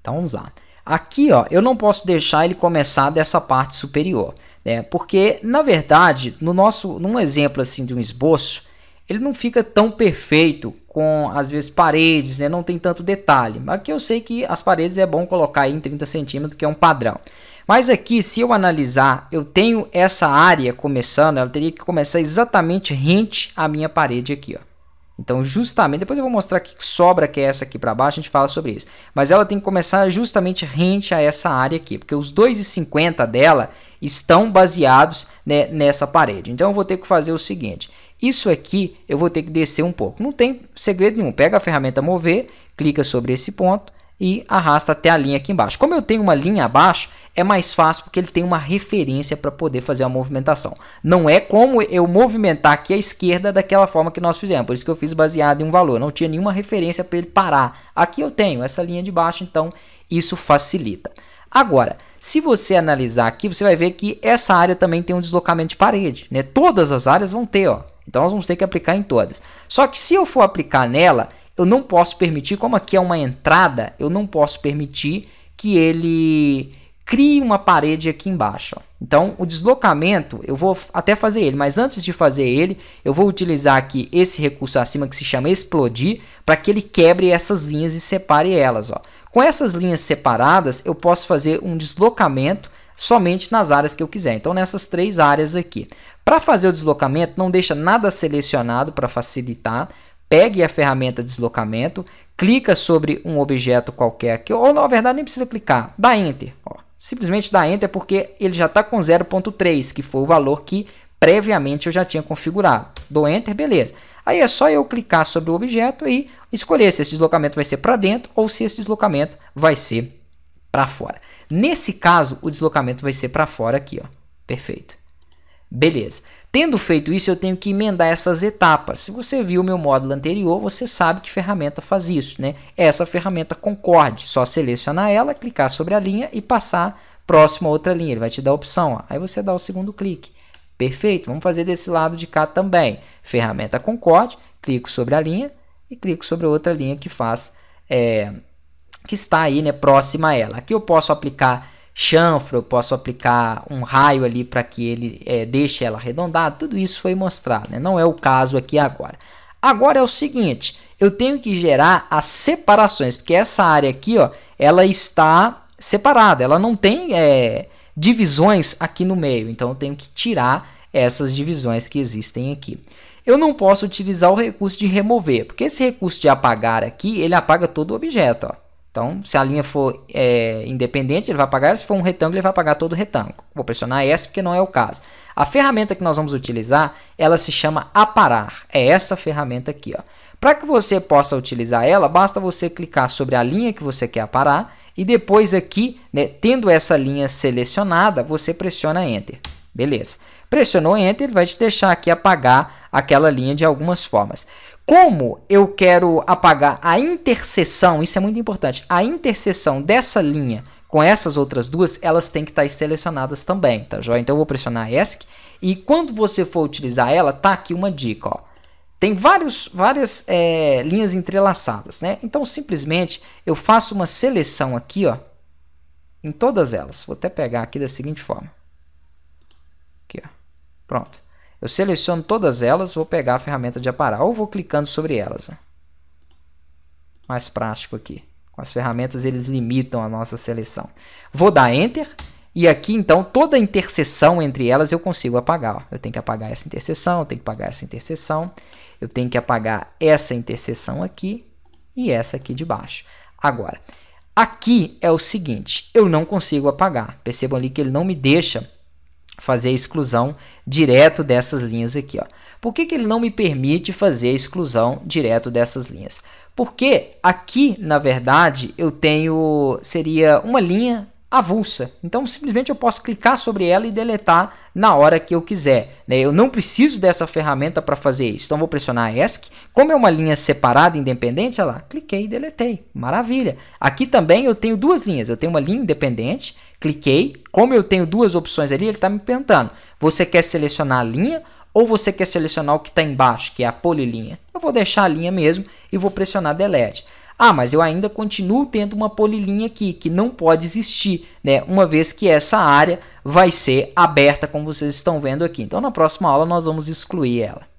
Então vamos lá. Aqui, ó, eu não posso deixar ele começar dessa parte superior, né? Porque na verdade, no nosso, num exemplo assim de um esboço, ele não fica tão perfeito com às vezes paredes, né? Não tem tanto detalhe. Mas aqui eu sei que as paredes é bom colocar em 30 centímetros, que é um padrão. Mas aqui, se eu analisar, eu tenho essa área começando, ela teria que começar exatamente rente à minha parede aqui, ó. Então, justamente, depois eu vou mostrar que sobra que é essa aqui para baixo, a gente fala sobre isso. Mas ela tem que começar justamente rente a essa área aqui, porque os 2,50 dela estão baseados né, nessa parede. Então, eu vou ter que fazer o seguinte, isso aqui eu vou ter que descer um pouco. Não tem segredo nenhum, pega a ferramenta mover, clica sobre esse ponto e arrasta até a linha aqui embaixo. Como eu tenho uma linha abaixo, é mais fácil porque ele tem uma referência para poder fazer a movimentação. Não é como eu movimentar aqui à esquerda daquela forma que nós fizemos, por isso que eu fiz baseado em um valor. Não tinha nenhuma referência para ele parar. Aqui eu tenho essa linha de baixo, então isso facilita. Agora, se você analisar aqui, você vai ver que essa área também tem um deslocamento de parede. Né? Todas as áreas vão ter, ó, então nós vamos ter que aplicar em todas. Só que se eu for aplicar nela, eu não posso permitir, como aqui é uma entrada, eu não posso permitir que ele crie uma parede aqui embaixo. Ó. Então o deslocamento, eu vou até fazer ele, mas antes de fazer ele, eu vou utilizar aqui esse recurso acima que se chama explodir, para que ele quebre essas linhas e separe elas. Ó. Com essas linhas separadas, eu posso fazer um deslocamento somente nas áreas que eu quiser. Então, nessas três áreas aqui. Para fazer o deslocamento, não deixa nada selecionado para facilitar. Pegue a ferramenta deslocamento, clica sobre um objeto qualquer aqui, ou na verdade nem precisa clicar, dá Enter. Ó. Simplesmente dá Enter porque ele já está com 0.3, que foi o valor que previamente eu já tinha configurado. Dou Enter, beleza. Aí é só eu clicar sobre o objeto e escolher se esse deslocamento vai ser para dentro ou se esse deslocamento vai ser para fora. Nesse caso, o deslocamento vai ser para fora aqui, ó. Perfeito. Beleza. Tendo feito isso, eu tenho que emendar essas etapas. Se você viu o meu módulo anterior, você sabe que ferramenta faz isso, né? Essa ferramenta concorde, só selecionar ela, clicar sobre a linha e passar próximo a outra linha. Ele vai te dar a opção, ó. Aí você dá o segundo clique. Perfeito. Vamos fazer desse lado de cá também. Ferramenta concorde, clico sobre a linha e clico sobre a outra linha que faz é, que está aí né, próxima a ela. Aqui eu posso aplicar chanfro, eu posso aplicar um raio ali para que ele é, deixe ela arredondada, tudo isso foi mostrado, né? não é o caso aqui agora. Agora é o seguinte, eu tenho que gerar as separações, porque essa área aqui ó, ela está separada, ela não tem é, divisões aqui no meio, então eu tenho que tirar essas divisões que existem aqui. Eu não posso utilizar o recurso de remover, porque esse recurso de apagar aqui, ele apaga todo o objeto. Ó. Então, se a linha for é, independente, ele vai pagar. Se for um retângulo, ele vai pagar todo o retângulo. Vou pressionar S porque não é o caso. A ferramenta que nós vamos utilizar, ela se chama Aparar. É essa ferramenta aqui. Para que você possa utilizar ela, basta você clicar sobre a linha que você quer aparar. E depois aqui, né, tendo essa linha selecionada, você pressiona Enter. Beleza. Pressionou Enter, ele vai te deixar aqui apagar aquela linha de algumas formas. Como eu quero apagar a interseção, isso é muito importante, a interseção dessa linha com essas outras duas, elas têm que estar selecionadas também, tá joia? Então eu vou pressionar ESC e quando você for utilizar ela, tá aqui uma dica, ó. Tem vários, várias é, linhas entrelaçadas, né? Então simplesmente eu faço uma seleção aqui, ó, em todas elas. Vou até pegar aqui da seguinte forma. Pronto. Eu seleciono todas elas, vou pegar a ferramenta de aparar ou vou clicando sobre elas. Né? Mais prático aqui. Com as ferramentas eles limitam a nossa seleção. Vou dar Enter e aqui então toda a interseção entre elas eu consigo apagar. Eu tenho que apagar essa interseção, eu tenho que apagar essa interseção, eu tenho que apagar essa interseção aqui e essa aqui de baixo. Agora, aqui é o seguinte, eu não consigo apagar. Percebam ali que ele não me deixa fazer a exclusão direto dessas linhas aqui. Ó. Por que, que ele não me permite fazer a exclusão direto dessas linhas? Porque aqui, na verdade, eu tenho seria uma linha avulsa. Então simplesmente eu posso clicar sobre ela e deletar na hora que eu quiser. Né? Eu não preciso dessa ferramenta para fazer isso. Então vou pressionar ESC. Como é uma linha separada, independente, olha lá, cliquei e deletei. Maravilha. Aqui também eu tenho duas linhas. Eu tenho uma linha independente, cliquei. Como eu tenho duas opções ali, ele está me perguntando, você quer selecionar a linha ou você quer selecionar o que está embaixo, que é a polilinha? Eu vou deixar a linha mesmo e vou pressionar delete. Ah, mas eu ainda continuo tendo uma polilinha aqui que não pode existir, né? Uma vez que essa área vai ser aberta, como vocês estão vendo aqui. Então, na próxima aula, nós vamos excluir ela.